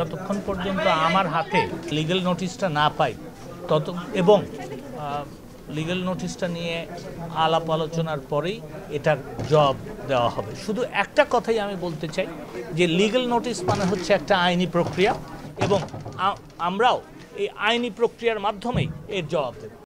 যতক্ষণ পর্যন্ত আমার হাতে লিগেল নোটিশটা না পাই তত এবং লিগেল নোটিশটা নিয়ে আলাপ আলোচনার পরেই এটার জব দেওয়া হবে শুধু একটা কথাই আমি বলতে চাই যে লিগেল নোটিশ মানে হচ্ছে একটা আইনি প্রক্রিয়া এবং আমরাও এই আইনি প্রক্রিয়ার মাধ্যমেই এর জবাব দেব